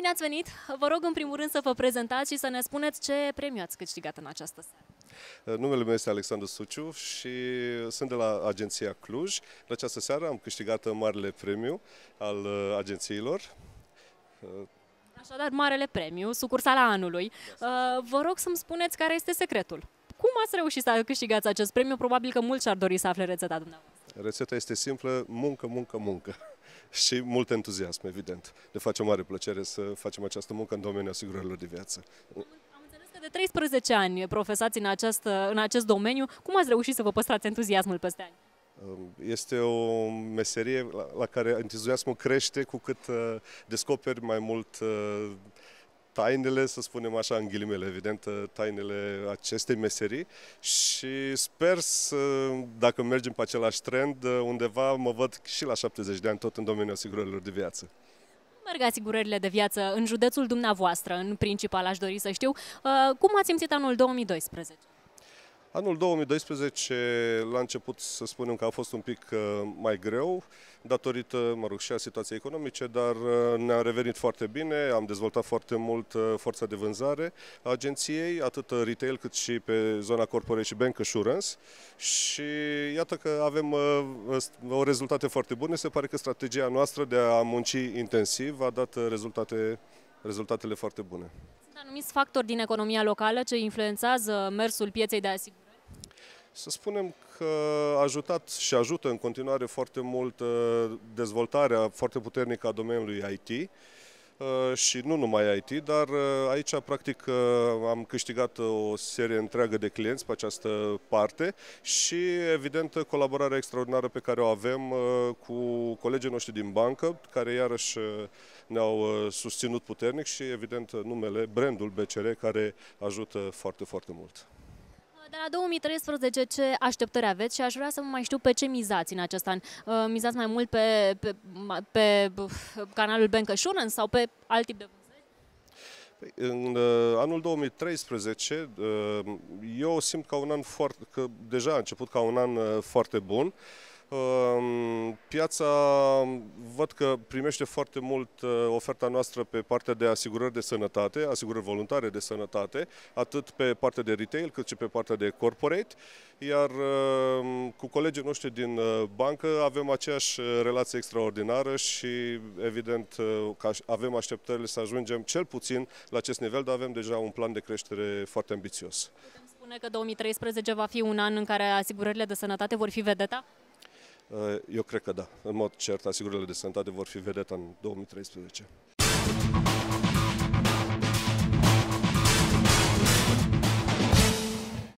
Bine ați venit! Vă rog în primul rând să vă prezentați și să ne spuneți ce premiu ați câștigat în această seară. Numele meu este Alexandru Suciu și sunt de la Agenția Cluj. La această seară am câștigat marele premiu al uh, agențiilor. Uh, Așadar, marele premiu, sucursala anului. Da. Uh, vă rog să-mi spuneți care este secretul. Cum ați reușit să câștigați acest premiu? Probabil că mulți ar dori să afle rețeta dumneavoastră. Rețeta este simplă, muncă, muncă, muncă și mult entuziasm, evident. Ne face o mare plăcere să facem această muncă în domeniul asigurărilor de viață. Am înțeles că de 13 ani profesați în acest, în acest domeniu. Cum ați reușit să vă păstrați entuziasmul peste ani? Um, este o meserie la, la care entuziasmul crește cu cât uh, descoperi mai mult uh, tainele, să spunem așa, în ghilimele, evident, ă, tainele acestei meserii și sper să, dacă mergem pe același trend, ă, undeva mă văd și la 70 de ani tot în domeniul asigurărilor de viață merg asigurările de viață în județul dumneavoastră, în principal aș dori să știu. Ă, cum ați simțit anul 2012? Anul 2012, la început, să spunem că a fost un pic uh, mai greu, datorită, mă rog, și a situației economice, dar uh, ne-a revenit foarte bine, am dezvoltat foarte mult uh, forța de vânzare a agenției, atât retail cât și pe zona corporate și bank assurance și iată că avem o rezultate foarte bune, se pare că strategia noastră de a munci intensiv a dat rezultate, rezultatele foarte bune anumiți factori din economia locală ce influențează mersul pieței de asigurări? Să spunem că a ajutat și ajută în continuare foarte mult uh, dezvoltarea foarte puternică a domeniului IT uh, și nu numai IT, dar uh, aici practic am câștigat o serie întreagă de clienți pe această parte și evident colaborarea extraordinară pe care o avem cu colegii noștri din bancă, care iarăși ne-au susținut puternic și evident numele, brandul BCR care ajută foarte, foarte mult. De la 2013 ce așteptări aveți și aș vrea să mai știu pe ce mizați în acest an. Uh, mizați mai mult pe, pe, pe canalul Bank Assurance sau pe alt tip de păi, în uh, anul 2013, uh, eu simt ca un an foarte, că deja a început ca un an uh, foarte bun. Uh, Ehm, piața văd că primește foarte mult eh, oferta noastră pe partea de asigurări de sănătate, asigurări voluntare de sănătate, atât pe partea de retail cât și pe partea de corporate, iar ehm, cu colegii noștri din eh, bancă avem aceeași eh, relație extraordinară și evident că avem așteptările să ajungem cel puțin la acest nivel, dar avem deja un plan de creștere foarte ambițios. Putem spune că 2013 va fi un an în care asigurările de sănătate vor fi vedeta? Eh, eu cred că da, în mod cert, asigurările de sănătate vor fi vedete în 2013.